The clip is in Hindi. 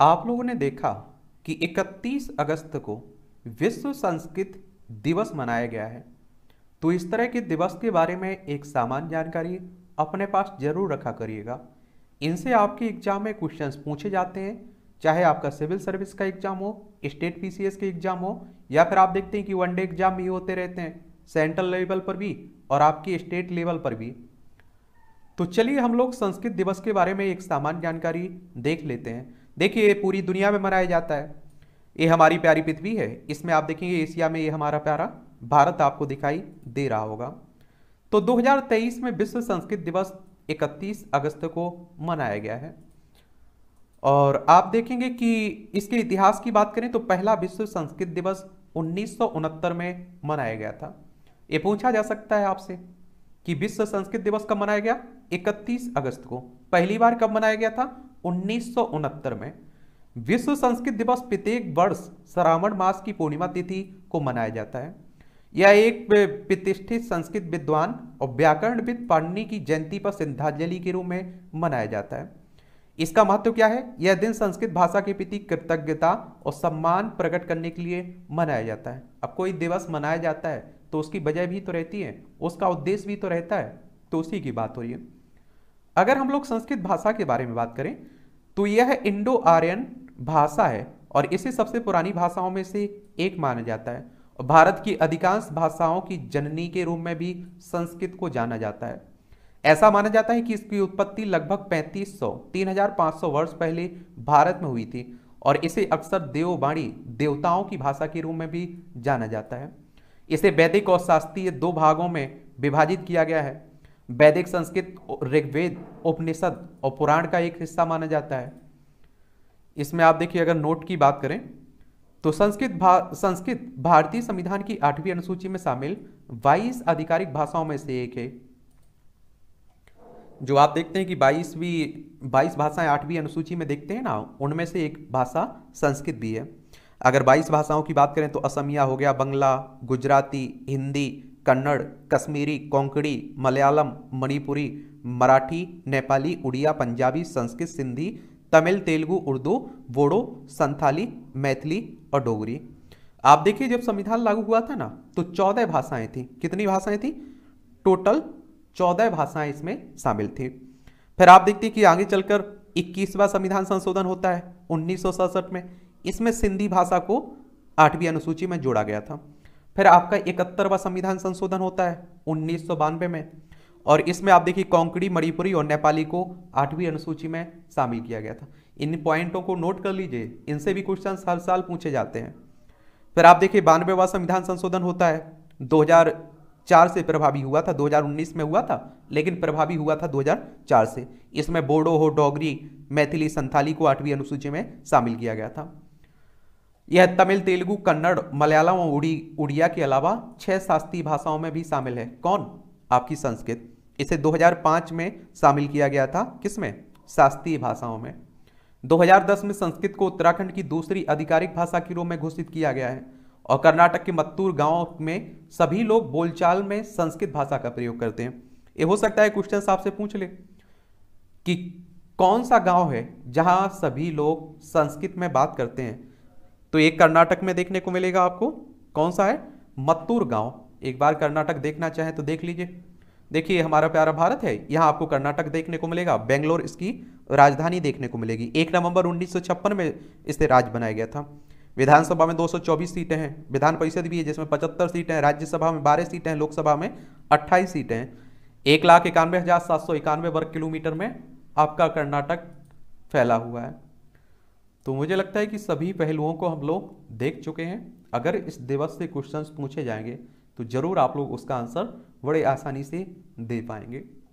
आप लोगों ने देखा कि 31 अगस्त को विश्व संस्कृत दिवस मनाया गया है तो इस तरह के दिवस के बारे में एक सामान्य जानकारी अपने पास जरूर रखा करिएगा इनसे आपके एग्जाम में क्वेश्चंस पूछे जाते हैं चाहे आपका सिविल सर्विस का एग्जाम हो स्टेट पीसीएस के एग्जाम हो या फिर आप देखते हैं कि वनडे एग्जाम भी होते रहते हैं सेंट्रल लेवल पर भी और आपकी स्टेट लेवल पर भी तो चलिए हम लोग संस्कृत दिवस के बारे में एक सामान्य जानकारी देख लेते हैं देखिए पूरी दुनिया में मनाया जाता है ये हमारी प्यारी पृथ्वी है इसमें आप देखेंगे एशिया में ये हमारा प्यारा भारत आपको दिखाई दे रहा होगा तो 2023 में विश्व संस्कृत दिवस 31 अगस्त को मनाया गया है और आप देखेंगे कि इसके इतिहास की बात करें तो पहला विश्व संस्कृत दिवस उन्नीस में मनाया गया था ये पूछा जा सकता है आपसे कि विश्व संस्कृत दिवस कब मनाया गया 31 अगस्त को पहली बार कब मनाया गया था उन्नीस में विश्व संस्कृत दिवस प्रत्येक वर्ष श्रावण मास की पूर्णिमा तिथि को मनाया जाता है यह एक प्रतिष्ठित संस्कृत विद्वान और व्याकरणविद पाणनी की जयंती पर श्रद्धांजलि के रूप में मनाया जाता है इसका महत्व क्या है यह दिन संस्कृत भाषा के प्रति कृतज्ञता और सम्मान प्रकट करने के लिए मनाया जाता है अब कोई दिवस मनाया जाता है तो उसकी वजह भी तो रहती है उसका उद्देश्य भी तो रहता है तो उसी की बात हो रही है अगर हम लोग संस्कृत भाषा के बारे में बात करें तो यह इंडो आर्यन भाषा है और इसे सबसे पुरानी भाषाओं में से एक माना जाता है और भारत की अधिकांश भाषाओं की जननी के रूप में भी संस्कृत को जाना जाता है ऐसा माना जाता है कि इसकी उत्पत्ति लगभग 3500 3500 वर्ष पहले भारत में हुई थी और इसे अक्सर देववाणी देवताओं की भाषा के रूप में भी जाना जाता है इसे वैदिक और शास्त्रीय दो भागों में विभाजित किया गया है वैदिक संस्कृत ऋग्वेद उपनिषद और पुराण का एक हिस्सा माना जाता है इसमें आप देखिए अगर नोट की बात करें तो संस्कृत भा, संस्कृत भारतीय संविधान की आठवीं अनुसूची में शामिल 22 आधिकारिक भाषाओं में से एक है जो आप देखते हैं कि 22वीं 22 भाषाएं आठवीं अनुसूची में देखते हैं ना उनमें से एक भाषा संस्कृत भी है अगर 22 भाषाओं की बात करें तो असमिया हो गया बंगला गुजराती हिंदी कन्नड़ कश्मीरी कोंकणी मलयालम मणिपुरी मराठी नेपाली उड़िया पंजाबी संस्कृत सिंधी तमिल तेलुगु उर्दू बोडो संथाली मैथिली और डोगरी आप देखिए जब संविधान लागू हुआ था ना तो चौदह भाषाएं थी कितनी भाषाएं थी टोटल चौदह भाषाएं इसमें शामिल थी फिर आप देखते हैं कि आगे चलकर इक्कीसवां संविधान संशोधन होता है उन्नीस में इसमें सिंधी भाषा को आठवीं अनुसूची में जोड़ा गया था फिर आपका इकहत्तरवा संविधान संशोधन होता है उन्नीस में और इसमें आप देखिए कोंकड़ी मणिपुरी और नेपाली को आठवीं अनुसूची में शामिल किया गया था इन पॉइंटों को नोट कर लीजिए इनसे भी क्वेश्चन हर साल पूछे जाते हैं फिर आप देखिए बानवेवा संविधान संशोधन होता है 2004 से प्रभावी हुआ था 2019 में हुआ था लेकिन प्रभावी हुआ था 2004 से इसमें बोडो हो डोगरी मैथिली संथाली को आठवीं अनुसूची में शामिल किया गया था यह तमिल तेलुगु कन्नड़ मलयालम और उड़ी उड़िया के अलावा छह शास्त्रीय भाषाओं में भी शामिल है कौन आपकी संस्कृत इसे 2005 में शामिल किया गया था किसमें शास्त्रीय भाषाओं में 2010 में संस्कृत को उत्तराखंड की दूसरी आधिकारिक भाषा के रूप में घोषित किया गया है और कर्नाटक के मत्तूर गांव में सभी लोग बोलचाल में संस्कृत भाषा का प्रयोग करते हैं ये हो सकता है क्वेश्चन आपसे पूछ ले कि कौन सा गांव है जहां सभी लोग संस्कृत में बात करते हैं तो एक कर्नाटक में देखने को मिलेगा आपको कौन सा है मत्तूर गांव एक बार कर्नाटक देखना चाहे तो देख लीजिए देखिए हमारा प्यारा भारत है यहाँ आपको कर्नाटक देखने को मिलेगा बेंगलोर इसकी राजधानी देखने को मिलेगी एक नवंबर उन्नीस में इसे राज्य बनाया गया था विधानसभा में 224 सीटें हैं विधान परिषद भी है जिसमें 75 सीटें हैं राज्यसभा में 12 सीटें हैं लोकसभा में 28 सीटें हैं एक लाख इक्यानवे हज़ार सात सौ इक्यानवे वर्ग किलोमीटर में आपका कर्नाटक फैला हुआ है तो मुझे लगता है कि सभी पहलुओं को हम लोग देख चुके हैं अगर इस दिवस से क्वेश्चन पूछे जाएंगे तो ज़रूर आप लोग उसका आंसर बड़े आसानी से दे पाएंगे